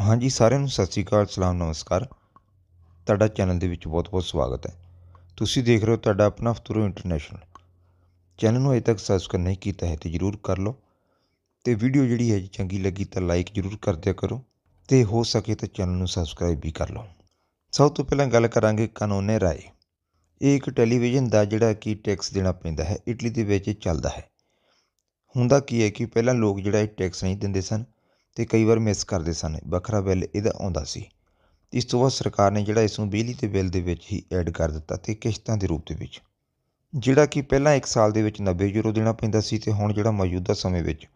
ਹਾਂਜੀ ਸਾਰਿਆਂ ਨੂੰ ਸਤਿ ਸ੍ਰੀ ਅਕਾਲ ਸਲਾਮ ਨਮਸਕਾਰ ਤੁਹਾਡਾ ਚੈਨਲ ਦੇ ਵਿੱਚ ਬਹੁਤ-ਬਹੁਤ ਸਵਾਗਤ ਹੈ ਤੁਸੀਂ ਦੇਖ ਰਹੇ ਹੋ ਤੁਹਾਡਾ ਆਪਣਾ ਫਤੂਰੋ ਇੰਟਰਨੈਸ਼ਨਲ ਚੈਨਲ ਨੂੰ ਅਜੇ ਤੱਕ ਸਬਸਕ੍ਰਾਈਬ ਨਹੀਂ ਕੀਤਾ ਹੈ ਤੇ ਜਰੂਰ ਕਰ ਲਓ ਤੇ ਵੀਡੀਓ ਜਿਹੜੀ ਹੈ ਚੰਗੀ ਲੱਗੀ ਤਾਂ ਲਾਈਕ ਜਰੂਰ ਕਰ ਦਿਆ ਕਰੋ ਤੇ ਹੋ ਸਕੇ ਤਾਂ ਚੈਨਲ ਨੂੰ ਸਬਸਕ੍ਰਾਈਬ ਵੀ ਕਰ ਲਓ ਸਭ ਤੋਂ ਪਹਿਲਾਂ ਗੱਲ ਕਰਾਂਗੇ ਕਾਨੂੰਨੇ ਰਾਏ ਇਹ ਇੱਕ ਟੈਲੀਵਿਜ਼ਨ ਦਾ ਜਿਹੜਾ ਕੀ ਟੈਕਸ ਦੇਣਾ ਪੈਂਦਾ ਹੈ ਇਟਲੀ ਦੇ ਵਿੱਚ ਚੱਲਦਾ ਹੈ ਹੁੰਦਾ ਕੀ ਹੈ ਕਿ ਪਹਿਲਾਂ ਲੋਕ ਜਿਹੜਾ ਇਹ ਟੈਕਸ ਨਹੀਂ ਦਿੰਦੇ ਸਨ ਅਤੇ ਕਈ ਵਾਰ ਮਿਸ ਕਰਦੇ ਸਨ ਵੱਖਰਾ ਬਿੱਲ ਇਹਦਾ ਆਉਂਦਾ ਸੀ ਇਸ ਤੋਂ ਬਾਅਦ ਸਰਕਾਰ ਨੇ ਜਿਹੜਾ ਇਸ ਨੂੰ ਬਿਜਲੀ ਦੇ ਬਿੱਲ ਦੇ ਵਿੱਚ ਹੀ ਐਡ ਕਰ ਦਿੱਤਾ ਅਤੇ ਕਿਸ਼ਤਾਂ ਦੇ ਰੂਪ ਦੇ ਵਿੱਚ ਜਿਹੜਾ ਕਿ ਪਹਿਲਾਂ ਇੱਕ ਸਾਲ ਦੇ ਵਿੱਚ 90 ਯੂਰੋ ਦੇਣਾ ਪੈਂਦਾ ਸੀ ਤੇ ਹੁਣ ਜਿਹੜਾ ਮੌਜੂਦਾ ਸਮੇਂ ਵਿੱਚ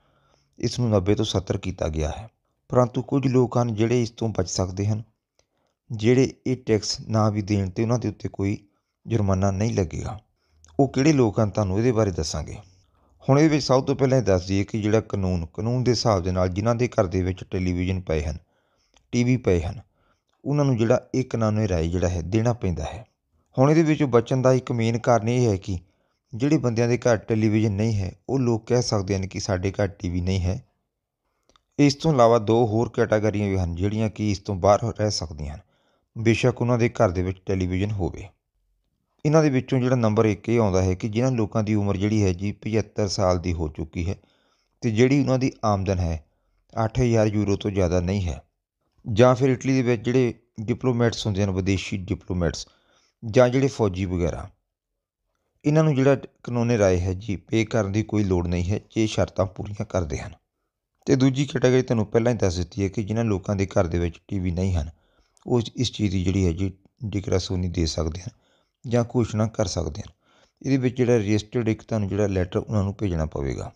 ਇਸ ਨੂੰ 90 ਤੋਂ 70 ਕੀਤਾ ਗਿਆ ਹੈ ਪਰੰਤੂ ਕੁਝ ਲੋਕ ਹਨ ਜਿਹੜੇ ਇਸ ਤੋਂ ਬਚ ਸਕਦੇ ਹਨ ਜਿਹੜੇ ਇਹ ਟੈਕਸ ਨਾ ਵੀ ਦੇਣ ਤੇ ਉਹਨਾਂ ਦੇ ਉੱਤੇ ਕੋਈ ਜੁਰਮਾਨਾ ਨਹੀਂ ਲੱਗੇਗਾ ਉਹ ਕਿਹੜੇ ਲੋਕ ਹਨ ਤੁਹਾਨੂੰ ਇਹਦੇ ਬਾਰੇ ਦੱਸਾਂਗੇ ਹੁਣ ਇਹਦੇ ਵਿੱਚ ਸਭ ਤੋਂ ਪਹਿਲਾਂ ਇਹ ਦੱਸ ਦਈਏ ਕਿ ਜਿਹੜਾ ਕਾਨੂੰਨ ਕਾਨੂੰਨ ਦੇ ਹਿਸਾਬ ਦੇ ਨਾਲ ਜਿਨ੍ਹਾਂ ਦੇ ਘਰ ਦੇ ਵਿੱਚ ਟੈਲੀਵਿਜ਼ਨ ਪਏ ਹਨ ਟੀਵੀ ਪਏ ਹਨ ਉਹਨਾਂ ਨੂੰ ਜਿਹੜਾ ਇੱਕ ਕਾਨੂੰਨੀ ਰਾਏ ਜਿਹੜਾ ਹੈ ਦੇਣਾ ਪੈਂਦਾ ਹੈ ਹੁਣ ਇਹਦੇ ਵਿੱਚ ਬਚਣ ਦਾ ਇੱਕ ਮੇਨ ਕਾਰਨ ਇਹ ਹੈ ਕਿ ਜਿਹੜੇ ਬੰਦਿਆਂ ਦੇ ਘਰ ਟੈਲੀਵਿਜ਼ਨ ਨਹੀਂ ਹੈ ਉਹ ਲੋਕ ਕਹਿ ਸਕਦੇ ਹਨ ਕਿ ਸਾਡੇ ਘਰ ਟੀਵੀ ਨਹੀਂ ਹੈ ਇਸ ਤੋਂ ਇਲਾਵਾ ਦੋ ਹੋਰ ਕੈਟਾਗਰੀਆਂ ਵੀ ਹਨ ਜਿਹੜੀਆਂ ਕਿ ਇਸ ਤੋਂ ਬਾਹਰ ਰਹਿ ਸਕਦੀਆਂ ਹਨ ਬੇਸ਼ੱਕ ਉਹਨਾਂ ਦੇ ਘਰ ਦੇ ਵਿੱਚ ਟੈਲੀਵਿਜ਼ਨ ਹੋਵੇ ਇਹਨਾਂ ਦੇ ਵਿੱਚੋਂ ਜਿਹੜਾ ਨੰਬਰ 1 ਇਹ ਆਉਂਦਾ ਹੈ ਕਿ ਜਿਨ੍ਹਾਂ ਲੋਕਾਂ ਦੀ ਉਮਰ ਜਿਹੜੀ ਹੈ ਜੀ 75 ਸਾਲ ਦੀ ਹੋ ਚੁੱਕੀ ਹੈ ਤੇ ਜਿਹੜੀ ਉਹਨਾਂ ਦੀ ਆਮਦਨ ਹੈ 8000 ਯੂਰੋ ਤੋਂ ਜ਼ਿਆਦਾ ਨਹੀਂ ਹੈ ਜਾਂ ਫਿਰ ਇਟਲੀ ਦੇ ਵਿੱਚ ਜਿਹੜੇ ਡਿਪਲੋਮੈਟਸ ਹੁੰਦੇ ਹਨ ਵਿਦੇਸ਼ੀ ਡਿਪਲੋਮੈਟਸ ਜਾਂ ਜਿਹੜੇ ਫੌਜੀ ਵਗੈਰਾ ਇਹਨਾਂ ਨੂੰ ਜਿਹੜਾ ਕਾਨੂੰਨੇ ਰਾਏ ਹੈ ਜੀ ਪੇ ਕਰਨ ਦੀ ਕੋਈ ਲੋੜ ਨਹੀਂ ਹੈ ਜੇ ਸ਼ਰਤਾਂ ਪੂਰੀਆਂ ਕਰਦੇ ਹਨ ਤੇ ਦੂਜੀ ਕੈਟਾਗਰੀ ਤੁਹਾਨੂੰ ਪਹਿਲਾਂ ਹੀ ਦੱਸ ਦਿੱਤੀ ਹੈ ਕਿ ਜਿਨ੍ਹਾਂ ਲੋਕਾਂ ਦੇ ਘਰ ਦੇ ਵਿੱਚ ਟੀਵੀ ਨਹੀਂ ਹਨ ਉਹ ਇਸ ਚੀਜ਼ ਦੀ ਜਿਹੜੀ ਹੈ ਜੀ ਡਿਕਰਾਸੋਨੀ ਦੇ ਸਕਦੇ ਹਨ ਜਾਂ ਘੋਸ਼ਣਾ ਕਰ ਸਕਦੇ ਹਨ ਇਹਦੇ ਵਿੱਚ ਜਿਹੜਾ ਰਜਿਸਟਰਡ ਇੱਕ ਤੁਹਾਨੂੰ ਜਿਹੜਾ ਲੈਟਰ ਉਹਨਾਂ ਨੂੰ ਭੇਜਣਾ ਪਵੇਗਾ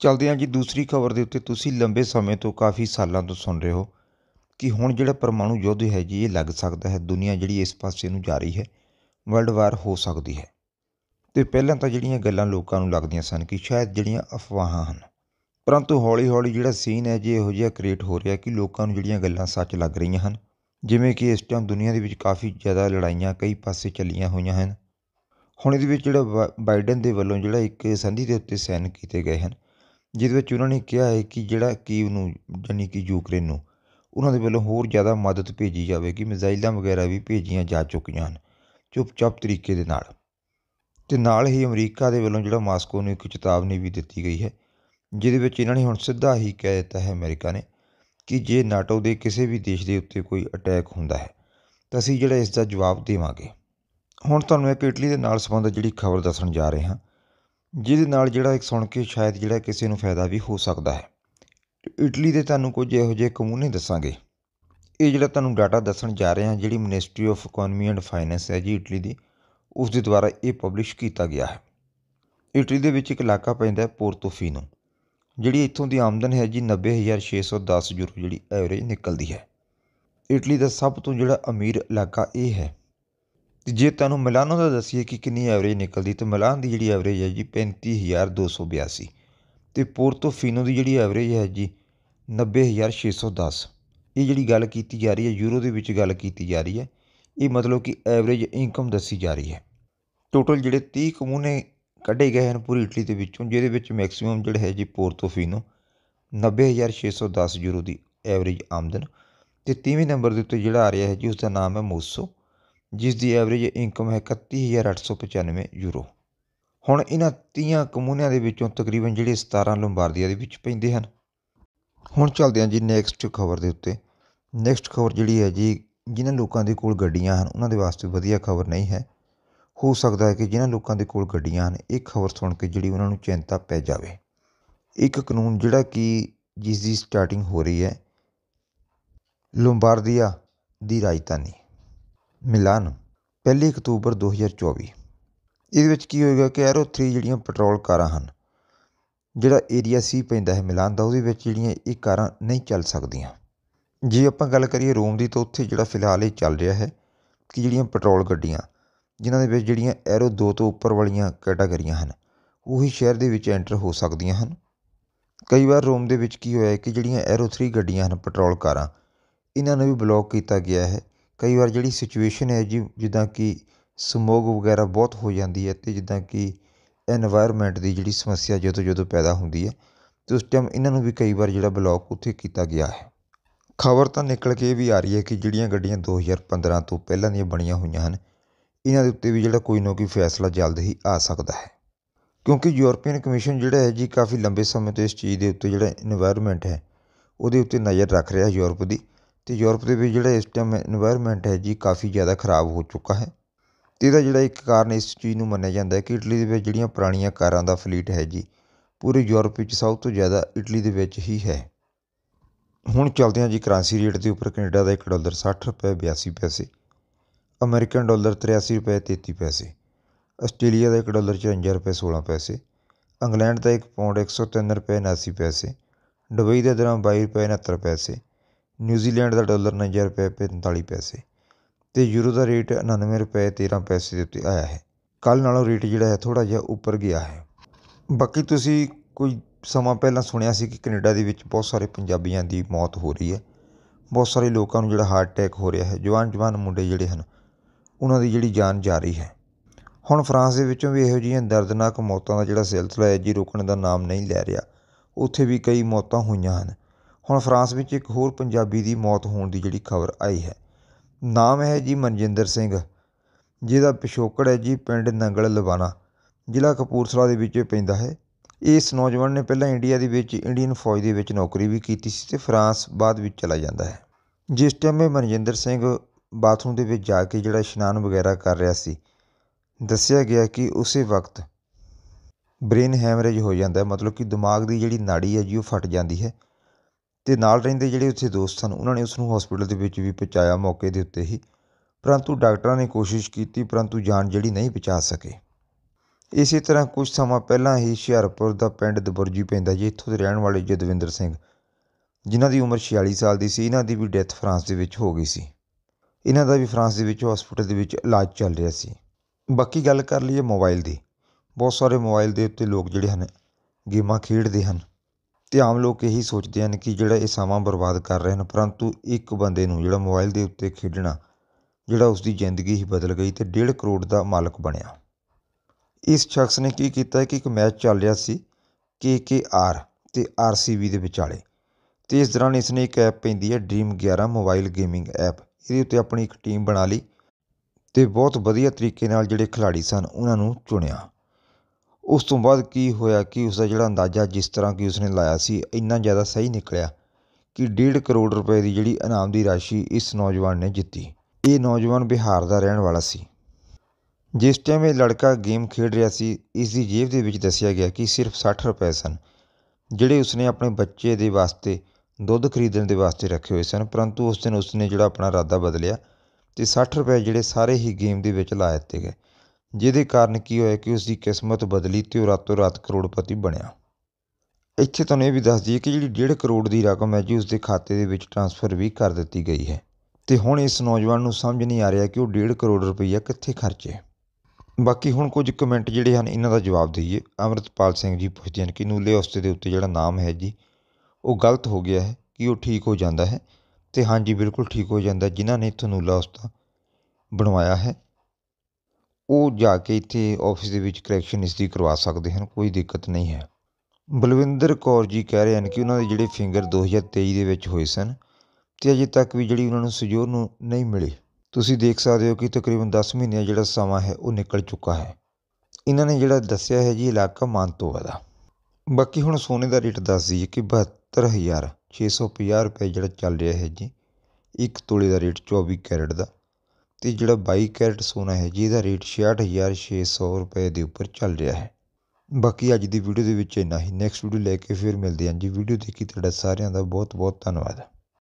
ਚਲਦੇ ਹਾਂ ਜੀ ਦੂਸਰੀ ਖਬਰ ਦੇ ਉੱਤੇ ਤੁਸੀਂ ਲੰਬੇ ਸਮੇਂ ਤੋਂ ਕਾਫੀ ਸਾਲਾਂ ਤੋਂ ਸੁਣ ਰਹੇ ਹੋ ਕਿ ਹੁਣ ਜਿਹੜਾ ਪਰਮਾਣੂ ਯੁੱਧ ਹੈ ਜੀ ਇਹ ਲੱਗ ਸਕਦਾ ਹੈ ਦੁਨੀਆ ਜਿਹੜੀ ਇਸ ਪਾਸੇ ਨੂੰ ਜਾ ਰਹੀ ਹੈ ਵਰਲਡ ਵਾਰ ਹੋ ਸਕਦੀ ਹੈ ਤੇ ਪਹਿਲਾਂ ਤਾਂ ਜਿਹੜੀਆਂ ਗੱਲਾਂ ਲੋਕਾਂ ਨੂੰ ਲੱਗਦੀਆਂ ਸਨ ਕਿ ਸ਼ਾਇਦ ਜਿਹੜੀਆਂ ਅਫਵਾਹਾਂ ਹਨ ਪਰੰਤੂ ਹੌਲੀ-ਹੌਲੀ ਜਿਹੜਾ ਸੀਨ ਹੈ ਜੀ ਇਹੋ ਜਿਹਾ ਕ੍ਰੀਏਟ ਹੋ ਰਿਹਾ ਕਿ ਲੋਕਾਂ ਨੂੰ ਜਿਹੜੀਆਂ ਗੱਲਾਂ ਸੱਚ ਲੱਗ ਰਹੀਆਂ ਹਨ ਜਿਵੇਂ ਕਿ ਇਸ ਟਾਈਮ ਦੁਨੀਆ ਦੇ ਵਿੱਚ ਕਾਫੀ ਜ਼ਿਆਦਾ ਲੜਾਈਆਂ ਕਈ ਪਾਸੇ ਚੱਲੀਆਂ ਹੋਈਆਂ ਹਨ ਹੁਣ ਇਹਦੇ ਵਿੱਚ ਜਿਹੜਾ ਬਾਈਡਨ ਦੇ ਵੱਲੋਂ ਜਿਹੜਾ ਇੱਕ ਸੰਧੀ ਦੇ ਉੱਤੇ ਸਾਈਨ ਕੀਤੇ ਗਏ ਹਨ ਜਿਸ ਵਿੱਚ ਉਹਨਾਂ ਨੇ ਕਿਹਾ ਹੈ ਕਿ ਜਿਹੜਾ ਕੀਵ ਨੂੰ ਯਾਨੀ ਕਿ ਯੂਕਰੇਨ ਨੂੰ ਉਹਨਾਂ ਦੇ ਵੱਲੋਂ ਹੋਰ ਜ਼ਿਆਦਾ ਮਦਦ ਭੇਜੀ ਜਾਵੇਗੀ ਮਿਜ਼ਾਈਲਾਂ ਵਗੈਰਾ ਵੀ ਭੇਜੀਆਂ ਜਾ ਚੁੱਕੀਆਂ ਹਨ ਚੁੱਪਚਾਪ ਤਰੀਕੇ ਦੇ ਨਾਲ ਤੇ ਨਾਲ ਹੀ ਅਮਰੀਕਾ ਦੇ ਵੱਲੋਂ ਜਿਹੜਾ ਮਾਸਕੋ ਨੂੰ ਇੱਕ ਚੇਤਾਵਨੀ ਵੀ ਦਿੱਤੀ ਗਈ ਹੈ ਜਿਹਦੇ ਵਿੱਚ ਇਹਨਾਂ ਨੇ ਹੁਣ ਸਿੱਧਾ ਹੀ ਕਹਿ ਦਿੱਤਾ ਹੈ ਅਮਰੀਕਾ ਨੇ ਕਿ ਜੇ ਨਾਟੋ ਦੇ ਕਿਸੇ ਵੀ ਦੇਸ਼ ਦੇ ਉੱਤੇ ਕੋਈ ਅਟੈਕ ਹੁੰਦਾ ਹੈ ਤਾਂ ਅਸੀਂ ਜਿਹੜਾ ਇਸ ਦਾ ਜਵਾਬ ਦੇਵਾਂਗੇ ਹੁਣ ਤੁਹਾਨੂੰ ਇੱਕ ਇਟਲੀ ਦੇ ਨਾਲ ਸੰਬੰਧਿਤ ਜਿਹੜੀ ਖਬਰ ਦੱਸਣ ਜਾ ਰਹੇ ਹਾਂ ਜਿਹਦੇ ਨਾਲ ਜਿਹੜਾ ਇੱਕ ਸੁਣ ਕੇ ਸ਼ਾਇਦ ਜਿਹੜਾ ਕਿਸੇ ਨੂੰ ਫਾਇਦਾ ਵੀ ਹੋ ਸਕਦਾ ਹੈ ਇਟਲੀ ਦੇ ਤੁਹਾਨੂੰ ਕੁਝ ਇਹੋ ਜਿਹੇ ਕਮੂਨੇ ਦੱਸਾਂਗੇ ਇਹ ਜਿਹੜਾ ਤੁਹਾਨੂੰ ਡਾਟਾ ਦੱਸਣ ਜਾ ਰਹੇ ਹਾਂ ਜਿਹੜੀ ministry of economy and finance ਹੈ ਜੀ ਇਟਲੀ ਦੀ ਉਸ ਦੇ ਦੁਆਰਾ ਇਹ ਪਬਲਿਸ਼ ਕੀਤਾ ਗਿਆ ਹੈ ਇਟਲੀ ਦੇ ਵਿੱਚ ਇੱਕ ਇਲਾਕਾ ਪੈਂਦਾ ਹੈ ਪੋਰਟੋਫੀਨੋ ਜਿਹੜੀ ਇੱਥੋਂ ਦੀ ਆਮਦਨ ਹੈ ਜੀ 90610 ਯੂਰੋ ਜਿਹੜੀ ਐਵਰੇਜ ਨਿਕਲਦੀ ਹੈ ਇਟਲੀ ਦਾ ਸਭ ਤੋਂ ਜਿਹੜਾ ਅਮੀਰ ਇਲਾਕਾ ਇਹ ਹੈ ਤੇ ਜੇ ਤੁਹਾਨੂੰ ਮਿਲਾਨੋ ਦਾ ਦੱਸੀਏ ਕਿ ਕਿੰਨੀ ਐਵਰੇਜ ਨਿਕਲਦੀ ਤੇ ਮਿਲਾਨ ਦੀ ਜਿਹੜੀ ਐਵਰੇਜ ਹੈ ਜੀ 35282 ਤੇ ਪੋਰਟੋਫੀਨੋ ਦੀ ਜਿਹੜੀ ਐਵਰੇਜ ਹੈ ਜੀ 90610 ਇਹ ਜਿਹੜੀ ਗੱਲ ਕੀਤੀ ਜਾ ਰਹੀ ਹੈ ਯੂਰੋ ਦੇ ਵਿੱਚ ਗੱਲ ਕੀਤੀ ਜਾ ਰਹੀ ਹੈ ਇਹ ਮਤਲਬ ਕਿ ਐਵਰੇਜ ਇਨਕਮ ਦੱਸੀ ਜਾ ਰਹੀ ਹੈ ਟੋਟਲ ਜਿਹੜੇ 30 ਕਮੂਨੇ ਕੱਢੇ ਗਏ ਹਨ ਪੂਰੀ ਇਟਲੀ ਦੇ ਵਿੱਚੋਂ ਜਿਹਦੇ ਵਿੱਚ ਮੈਕਸਿਮਮ ਜਿਹੜੇ ਹੈ ਜੀ ਪੋਰਟੋਫੀਨੋ 90610 ਯੂਰੋ ਦੀ ਐਵਰੇਜ ਆਮਦਨ ਤੇ 3ਵੇਂ ਨੰਬਰ ਦੇ ਉੱਤੇ ਜਿਹੜਾ ਆ ਰਿਹਾ ਹੈ ਜੀ ਉਸ ਦਾ ਨਾਮ ਹੈ ਮੋਸੋ ਜਿਸ ਦੀ ਐਵਰੇਜ ਇਨਕਮ ਹੈ 31895 ਯੂਰੋ ਹੁਣ ਇਹਨਾਂ 30 ਕਮੂਨਿਆਂ ਦੇ ਵਿੱਚੋਂ ਤਕਰੀਬਨ ਜਿਹੜੇ 17 ਲੋਂਬਾਰਡੀਆ ਦੇ ਵਿੱਚ ਪੈਂਦੇ ਹਨ ਹੁਣ ਚੱਲਦੇ ਹਾਂ ਜੀ ਨੈਕਸਟ ਖਬਰ ਦੇ ਉੱਤੇ ਨੈਕਸਟ ਖਬਰ ਜਿਹੜੀ ਹੈ ਜੀ ਜਿਨ੍ਹਾਂ ਲੋਕਾਂ ਦੇ ਕੋਲ ਗੱਡੀਆਂ ਹਨ ਉਹਨਾਂ ਦੇ ਵਾਸਤੇ ਵਧੀਆ ਖਬਰ ਨਹੀਂ ਹੈ ਹੋ ਸਕਦਾ ਹੈ ਕਿ ਜਿਨ੍ਹਾਂ ਲੋਕਾਂ ਦੇ ਕੋਲ ਗੱਡੀਆਂ ਹਨ ਇਹ ਖਬਰ ਸੁਣ ਕੇ ਜਿਹੜੀ ਉਹਨਾਂ ਨੂੰ ਚਿੰਤਾ ਪੈ ਜਾਵੇ ਇੱਕ ਕਾਨੂੰਨ ਜਿਹੜਾ ਕਿ ਜਿਸ ਦੀ ਸਟਾਰਟਿੰਗ ਹੋ ਰਹੀ ਹੈ ਲੰਬਾਰਦੀਆ ਦੀ ਰਾਜਧਾਨੀ ਮਿਲਾਨ 1 ਅਕਤੂਬਰ 2024 ਇਸ ਵਿੱਚ ਕੀ ਹੋਏਗਾ ਕਿ ਐਰੋ 3 ਜਿਹੜੀਆਂ ਪੈਟਰੋਲ ਕਾਰਾਂ ਹਨ ਜਿਹੜਾ ਏਰੀਆ ਸੀ ਪੈਂਦਾ ਹੈ ਮਿਲਾਨ ਦਾ ਉਹਦੇ ਵਿੱਚ ਜਿਹੜੀਆਂ ਇਹ ਕਾਰਾਂ ਨਹੀਂ ਚੱਲ ਸਕਦੀਆਂ ਜੇ ਆਪਾਂ ਗੱਲ ਕਰੀਏ ਰੋਮ ਦੀ ਤਾਂ ਉੱਥੇ ਜਿਹੜਾ ਫਿਲਹਾਲ ਇਹ ਚੱਲ ਰਿਹਾ ਹੈ ਕਿ ਜਿਹੜੀਆਂ ਪੈਟਰੋਲ ਗੱਡੀਆਂ ਜਿਨ੍ਹਾਂ ਦੇ ਵਿੱਚ ਜਿਹੜੀਆਂ ਐਰੋ ਦੋ ਤੋਂ ਉੱਪਰ ਵਾਲੀਆਂ ਕੈਟਾਗਰੀਆਂ ਹਨ ਉਹੀ ਸ਼ਹਿਰ ਦੇ ਵਿੱਚ ਐਂਟਰ ਹੋ ਸਕਦੀਆਂ ਹਨ ਕਈ ਵਾਰ ਰੋਮ ਦੇ ਵਿੱਚ ਕੀ ਹੋਇਆ ਕਿ ਜਿਹੜੀਆਂ ਐਰੋ 3 ਗੱਡੀਆਂ ਹਨ ਪੈਟਰੋਲ ਕਾਰਾਂ ਇਹਨਾਂ ਨੂੰ ਵੀ ਬਲੌਕ ਕੀਤਾ ਗਿਆ ਹੈ ਕਈ ਵਾਰ ਜਿਹੜੀ ਸਿਚੁਏਸ਼ਨ ਹੈ ਜੀ ਜਿੱਦਾਂ ਕਿ ਸਮੋਗ ਵਗੈਰਾ ਬਹੁਤ ਹੋ ਜਾਂਦੀ ਹੈ ਤੇ ਜਿੱਦਾਂ ਕਿ এনवायरमेंट ਦੀ ਜਿਹੜੀ ਸਮੱਸਿਆ ਜਦੋਂ ਜਦੋਂ ਪੈਦਾ ਹੁੰਦੀ ਹੈ ਤੇ ਉਸ ਟਾਈਮ ਇਹਨਾਂ ਨੂੰ ਵੀ ਕਈ ਵਾਰ ਜਿਹੜਾ ਬਲੌਕ ਉੱਥੇ ਕੀਤਾ ਗਿਆ ਹੈ ਖਬਰ ਤਾਂ ਨਿਕਲ ਕੇ ਵੀ ਆ ਰਹੀ ਹੈ ਕਿ ਜਿਹੜੀਆਂ ਗੱਡੀਆਂ 2015 ਤੋਂ ਪਹਿਲਾਂ ਦੀਆਂ ਬਣੀਆਂ ਹੋਈਆਂ ਹਨ ਇਹਨਾਂ ਦੇ ਉੱਤੇ ਵੀ ਜਿਹੜਾ ਕੋਈ ਨਾ ਕੋਈ ਫੈਸਲਾ ਜਲਦ ਹੀ ਆ ਸਕਦਾ ਹੈ ਕਿਉਂਕਿ ਯੂਰਪੀਅਨ ਕਮਿਸ਼ਨ ਜਿਹੜਾ ਹੈ ਜੀ ਕਾਫੀ ਲੰਬੇ ਸਮੇਂ ਤੋਂ ਇਸ ਚੀਜ਼ ਦੇ ਉੱਤੇ ਜਿਹੜਾ এনवायरमेंट ਹੈ ਉਹਦੇ ਉੱਤੇ ਨਜ਼ਰ ਰੱਖ ਰਿਹਾ ਯੂਰਪ ਦੀ ਤੇ ਯੂਰਪ ਦੇ ਵਿੱਚ ਜਿਹੜਾ ਇਸ ਟਾਈਮ এনवायरमेंट ਹੈ ਜੀ ਕਾਫੀ ਜ਼ਿਆਦਾ ਖਰਾਬ ਹੋ ਚੁੱਕਾ ਹੈ ਤੇ ਇਹਦਾ ਜਿਹੜਾ ਇੱਕ ਕਾਰਨ ਇਸ ਚੀਜ਼ ਨੂੰ ਮੰਨਿਆ ਜਾਂਦਾ ਹੈ ਕਿ ਇਟਲੀ ਦੇ ਵਿੱਚ ਜਿਹੜੀਆਂ ਪੁਰਾਣੀਆਂ ਕਾਰਾਂ ਦਾ ਫਲੀਟ ਹੈ ਜੀ ਪੂਰੇ ਯੂਰਪ ਵਿੱਚ ਸਭ ਤੋਂ ਜ਼ਿਆਦਾ ਇਟਲੀ ਦੇ ਵਿੱਚ ਹੀ ਹੈ ਹੁਣ ਚਲਦੇ ਹਾਂ ਜੀ ਕਰੰਸੀ ਰੇਟ ਦੇ ਉੱਪਰ ਕੈਨੇਡਾ ਦਾ 1 ਡਾਲਰ 60 ਰੁਪਏ 82 ਪੈਸੇ ਅਮਰੀਕਨ ਡਾਲਰ 83 ਰੁਪਏ 33 ਪੈਸੇ ਆਸਟ੍ਰੇਲੀਆ ਦਾ 1 ਡਾਲਰ 54 ਰੁਪਏ 16 ਪੈਸੇ ਇੰਗਲੈਂਡ ਦਾ 1 ਪਾਉਂਡ 103 ਰੁਪਏ 79 ਪੈਸੇ ਦੁਬਈ ਦਾ ਦਰਾਮ 22 ਰੁਪਏ 79 ਪੈਸੇ ਨਿਊਜ਼ੀਲੈਂਡ ਦਾ ਡਾਲਰ 90 ਰੁਪਏ 45 ਪੈਸੇ ਤੇ ਯੂਰੋ ਦਾ ਰੇਟ 99 ਰੁਪਏ 13 ਪੈਸੇ ਦੇ ਉੱਤੇ ਆਇਆ ਹੈ ਕੱਲ ਨਾਲੋਂ ਰੇਟ ਜਿਹੜਾ ਹੈ ਥੋੜਾ ਜਿਹਾ ਉੱਪਰ ਗਿਆ ਹੈ ਬਾਕੀ ਤੁਸੀਂ ਕੋਈ ਸਮਾਂ ਪਹਿਲਾਂ ਸੁਣਿਆ ਸੀ ਕਿ ਕੈਨੇਡਾ ਦੇ ਵਿੱਚ ਬਹੁਤ ਸਾਰੇ ਪੰਜਾਬੀਆਂ ਦੀ ਮੌਤ ਹੋ ਰਹੀ ਹੈ ਬਹੁਤ ਸਾਰੇ ਲੋਕਾਂ ਨੂੰ ਜਿਹੜਾ ਹਾਰਟ ਅਟੈਕ ਹੋ ਰਿਹਾ ਹੈ ਜਵਾਨ ਜਵਾਨ ਮੁੰਡੇ ਜਿਹੜੇ ਹਨ ਉਹਨਾਂ ਦੀ ਜਿਹੜੀ ਜਾਨ ਜਾਰੀ ਹੈ ਹੁਣ ਫਰਾਂਸ ਦੇ ਵਿੱਚੋਂ ਵੀ ਇਹੋ ਜਿਹੀਆਂ ਦਰਦਨਾਕ ਮੌਤਾਂ ਦਾ ਜਿਹੜਾ ਸਿਲਸਿਲਾ ਹੈ ਜੀ ਰੁਕਣ ਦਾ ਨਾਮ ਨਹੀਂ ਲੈ ਰਿਹਾ ਉੱਥੇ ਵੀ ਕਈ ਮੌਤਾਂ ਹੋਈਆਂ ਹਨ ਹੁਣ ਫਰਾਂਸ ਵਿੱਚ ਇੱਕ ਹੋਰ ਪੰਜਾਬੀ ਦੀ ਮੌਤ ਹੋਣ ਦੀ ਜਿਹੜੀ ਖਬਰ ਆਈ ਹੈ ਨਾਮ ਹੈ ਜੀ ਮਨਜਿੰਦਰ ਸਿੰਘ ਜਿਹਦਾ ਪਿਸ਼ੋਕੜ ਹੈ ਜੀ ਪਿੰਡ ਨੰਗਲ ਲਵਾਨਾ ਜ਼ਿਲ੍ਹਾ ਕਪੂਰਥਲਾ ਦੇ ਵਿੱਚ ਪੈਂਦਾ ਹੈ ਇਸ ਨੌਜਵਾਨ ਨੇ ਪਹਿਲਾਂ ਇੰਡੀਆ ਦੇ ਵਿੱਚ ਇੰਡੀਅਨ ਫੌਜ ਦੇ ਵਿੱਚ ਨੌਕਰੀ ਵੀ ਕੀਤੀ ਸੀ ਤੇ ਫਰਾਂਸ ਬਾਅਦ ਵਿੱਚ ਚਲਾ ਜਾਂਦਾ ਹੈ ਜਿਸ ਟਾਈਮ ਇਹ ਮਨਜਿੰਦਰ ਸਿੰਘ ਬਾਥਰੂਮ ਦੇ ਵਿੱਚ ਜਾ ਕੇ ਜਿਹੜਾ ਇਸ਼ਨਾਨ ਵਗੈਰਾ ਕਰ ਰਿਹਾ ਸੀ ਦੱਸਿਆ ਗਿਆ ਕਿ ਉਸੇ ਵਕਤ ਬ੍ਰੇਨ ਹੈਮਰੇਜ ਹੋ ਜਾਂਦਾ ਮਤਲਬ ਕਿ ਦਿਮਾਗ ਦੀ ਜਿਹੜੀ ਨਾੜੀ ਹੈ ਜੀ ਉਹ ਫਟ ਜਾਂਦੀ ਹੈ ਤੇ ਨਾਲ ਰਹਿੰਦੇ ਜਿਹੜੇ ਉੱਥੇ ਦੋਸਤ ਸਨ ਉਹਨਾਂ ਨੇ ਉਸ ਨੂੰ ਹਸਪੀਟਲ ਦੇ ਵਿੱਚ ਵੀ ਪਹੁੰਚਾਇਆ ਮੌਕੇ ਦੇ ਉੱਤੇ ਹੀ ਪਰੰਤੂ ਡਾਕਟਰਾਂ ਨੇ ਕੋਸ਼ਿਸ਼ ਕੀਤੀ ਪਰੰਤੂ ਜਾਨ ਜਿਹੜੀ ਨਹੀਂ ਬਚਾ ਸਕੇ ਇਸੇ ਤਰ੍ਹਾਂ ਕੁਝ ਸਮਾਂ ਪਹਿਲਾਂ ਹੀ ਹੁਸ਼ਿਆਰਪੁਰ ਦਾ ਪਿੰਡ ਦਬਰਜੀ ਪੈਂਦਾ ਜੀ ਇੱਥੋਂ ਦੇ ਰਹਿਣ ਵਾਲੇ ਜਦਵਿੰਦਰ ਸਿੰਘ ਜਿਨ੍ਹਾਂ ਦੀ ਉਮਰ 46 ਸਾਲ ਦੀ ਸੀ ਇਹਨਾਂ ਦੀ ਵੀ ਡੈਥ ਫਰਾਂਸ ਦੇ ਵਿੱਚ ਹੋ ਗਈ ਸੀ ਇਹਨਾਂ ਦਾ ਵੀ ਫਰਾਂਸ ਦੇ ਵਿੱਚ ਹਸਪੀਟਲ ਦੇ ਵਿੱਚ ਇਲਾਜ ਚੱਲ ਰਿਹਾ ਸੀ ਬਾਕੀ ਗੱਲ ਕਰ ਲਈਏ ਮੋਬਾਈਲ ਦੀ ਬਹੁਤ ਸਾਰੇ ਮੋਬਾਈਲ ਦੇ ਉੱਤੇ ਲੋਕ ਜਿਹੜੇ ਹਨ ਗੇਮਾਂ ਖੇਡਦੇ ਹਨ ਤੇ ਆਮ ਲੋਕ ਇਹੀ ਸੋਚਦੇ ਹਨ ਕਿ ਜਿਹੜਾ ਇਹ ਸਮਾਂ ਬਰਬਾਦ ਕਰ ਰਹੇ ਹਨ ਪਰੰਤੂ ਇੱਕ ਬੰਦੇ ਨੂੰ ਜਿਹੜਾ ਮੋਬਾਈਲ ਦੇ ਉੱਤੇ ਖੇਡਣਾ ਜਿਹੜਾ ਉਸ ਦੀ ਜ਼ਿੰਦਗੀ ਹੀ ਬਦਲ ਗਈ ਤੇ 1.5 ਕਰੋੜ ਦਾ ਮਾਲਕ ਬਣਿਆ ਇਸ ਸ਼ਖਸ ਨੇ ਕੀ ਕੀਤਾ ਕਿ ਇੱਕ ਮੈਚ ਚੱਲ ਰਿਹਾ ਸੀ KKR ਤੇ RCB ਦੇ ਵਿਚਾਲੇ ਤੇ ਇਸ ਦੌਰਾਨ ਇਸ ਨੇ ਇੱਕ ਐਪ ਪੈਂਦੀ ਹੈ ਡ੍ਰੀਮ 11 ਮੋਬਾਈਲ ਗੇਮਿੰਗ ਐਪ ਇਹਦੇ ਉੱਤੇ ਆਪਣੀ ਇੱਕ ਟੀਮ ਬਣਾ ਲਈ ਅਤੇ ਬਹੁਤ ਵਧੀਆ ਤਰੀਕੇ ਨਾਲ ਜਿਹੜੇ ਖਿਡਾਰੀ ਸਨ ਉਹਨਾਂ ਨੂੰ ਚੁਣਿਆ ਉਸ ਤੋਂ ਬਾਅਦ ਕੀ ਹੋਇਆ ਕਿ ਉਸਦਾ ਜਿਹੜਾ ਅੰਦਾਜ਼ਾ ਜਿਸ ਤਰ੍ਹਾਂ ਕਿ ਉਸਨੇ ਲਾਇਆ ਸੀ ਇੰਨਾ ਜ਼ਿਆਦਾ ਸਹੀ ਨਿਕਲਿਆ ਕਿ 1.5 ਕਰੋੜ ਰੁਪਏ ਦੀ ਜਿਹੜੀ ਇਨਾਮ ਦੀ ਰਾਸ਼ੀ ਇਸ ਨੌਜਵਾਨ ਨੇ ਜਿੱਤੀ ਇਹ ਨੌਜਵਾਨ ਬਿਹਾਰ ਦਾ ਰਹਿਣ ਵਾਲਾ ਸੀ ਜਿਸ ਟਾਈਮ ਇਹ ਲੜਕਾ ਗੇਮ ਖੇਡ ਰਿਹਾ ਸੀ ਇਸ ਦੀ ਜੇਬ ਦੇ ਵਿੱਚ ਦੱਸਿਆ ਗਿਆ ਕਿ ਸਿਰਫ 60 ਰੁਪਏ ਸਨ ਜਿਹੜੇ ਉਸਨੇ ਆਪਣੇ ਬੱਚੇ ਦੇ ਵਾਸਤੇ ਦੁੱਧ ਖਰੀਦਣ ਦੇ ਵਾਸਤੇ ਰੱਖੇ ਹੋਏ ਸਨ ਪਰੰਤੂ ਉਸ ਦਿਨ ਉਸ ਨੇ ਜਿਹੜਾ ਆਪਣਾ ਇਰਾਦਾ ਬਦਲਿਆ ਤੇ 60 ਰੁਪਏ ਜਿਹੜੇ ਸਾਰੇ ਹੀ ਗੇਮ ਦੇ ਵਿੱਚ ਲਾ ਦਿੱਤੇ ਗਏ ਜਿਹਦੇ ਕਾਰਨ ਕੀ ਹੋਇਆ ਕਿ ਉਸ ਦੀ ਕਿਸਮਤ ਬਦਲੀ ਤੇ ਉਹ ਰਾਤੋਂ ਰਾਤ ਕਰੋੜਪਤੀ ਬਣਿਆ ਇੱਥੇ ਤੁਹਾਨੂੰ ਇਹ ਵੀ ਦੱਸ ਦਈਏ ਕਿ ਜਿਹੜੀ 1.5 ਕਰੋੜ ਦੀ ਰਕਮ ਹੈ ਜੀ ਉਸ ਦੇ ਖਾਤੇ ਦੇ ਵਿੱਚ ਟ੍ਰਾਂਸਫਰ ਵੀ ਕਰ ਦਿੱਤੀ ਗਈ ਹੈ ਤੇ ਹੁਣ ਇਸ ਨੌਜਵਾਨ ਨੂੰ ਸਮਝ ਨਹੀਂ ਆ ਰਿਹਾ ਕਿ ਉਹ 1.5 ਕਰੋੜ ਰੁਪਈਆ ਕਿੱਥੇ ਖਰਚੇ ਬਾਕੀ ਹੁਣ ਕੁਝ ਕਮੈਂਟ ਜਿਹੜੇ ਹਨ ਇਹਨਾਂ ਦਾ ਜਵਾਬ ਦਈਏ ਅਮਰਿਤਪਾਲ ਸਿੰਘ ਜੀ ਪੁੱਛਦੇ ਹਨ ਕਿ ਨੂਲੇ ਉਸਤੇ ਦੇ ਉੱਤੇ ਜਿਹੜਾ ਨਾਮ ਹੈ ਜੀ ਉਹ ਗਲਤ ਹੋ ਗਿਆ ਹੈ ਕਿ ਉਹ ਠੀਕ ਹੋ ਜਾਂਦਾ ਹੈ ਅਤੇ ਹਾਂਜੀ ਬਿਲਕੁਲ ਠੀਕ ਹੋ ਜਾਂਦਾ ਜਿਨ੍ਹਾਂ ਨੇ ਧਨੂਲਾ ਉਸਦਾ ਬਣਵਾਇਆ ਹੈ ਉਹ ਜਾ ਕੇ ਇੱਥੇ ਆਫਿਸ ਦੇ ਵਿੱਚ ਕਰੈਕਸ਼ਨ ਇਸ ਦੀ ਕਰਵਾ ਸਕਦੇ ਹਨ ਕੋਈ ਦਿੱਕਤ ਨਹੀਂ ਹੈ ਬਲਵਿੰਦਰ ਕੌਰ ਜੀ ਕਹਿ ਰਹੇ ਹਨ ਕਿ ਉਹਨਾਂ ਦੇ ਜਿਹੜੇ ਫਿੰਗਰ 2023 ਦੇ ਵਿੱਚ ਹੋਏ ਸਨ ਤੇ ਅਜੇ ਤੱਕ ਵੀ ਜਿਹੜੀ ਉਹਨਾਂ ਨੂੰ ਸਜੋਰ ਨੂੰ ਨਹੀਂ ਮਿਲੀ ਤੁਸੀਂ ਦੇਖ ਸਕਦੇ ਹੋ ਕਿ ਤਕਰੀਬਨ 10 ਮਹੀਨਿਆਂ ਜਿਹੜਾ ਸਮਾਂ ਹੈ ਉਹ ਨਿਕਲ ਚੁੱਕਾ ਹੈ ਇਹਨਾਂ ਨੇ ਜਿਹੜਾ ਦੱਸਿਆ ਹੈ ਜੀ ਇਲਾਕਾ ਮਾਨਤੋਵਾ ਦਾ ਬਾਕੀ ਹੁਣ ਸੋਨੇ ਦਾ ਰੇਟ ਦੱਸ ਦਈਏ ਕਿ 72 ਸੱਤਰ ਹਜ਼ਾਰ ਛੇ ਸੌ ਪੰਜਾਹ ਰੁਪਏ ਜਿਹੜਾ ਚੱਲ ਰਿਹਾ ਹੈ ਜੀ ਇੱਕ ਤੋਲੇ ਦਾ ਰੇਟ ਚੌਵੀ ਕੈਰਟ ਦਾ ਅਤੇ ਜਿਹੜਾ ਬਾਈ ਕੈਰਟ ਸੋਨਾ ਹੈ ਜੀ ਇਹਦਾ ਰੇਟ ਛਿਆਹਠ ਹਜ਼ਾਰ ਛੇ ਸੌ ਰੁਪਏ ਦੇ ਉੱਪਰ ਚੱਲ ਰਿਹਾ ਹੈ ਬਾਕੀ ਅੱਜ ਦੀ ਵੀਡੀਓ ਦੇ ਵਿੱਚ ਇੰਨਾ ਹੀ ਨੈਕਸਟ ਵੀਡੀਓ ਲੈ ਕੇ ਫਿਰ ਮਿਲਦੇ ਹਾਂ ਜੀ ਵੀਡੀਓ ਦੇਖੀ ਤੁਹਾਡਾ ਸਾਰਿਆਂ ਦਾ ਬਹੁਤ ਬਹੁਤ ਧੰਨਵਾਦ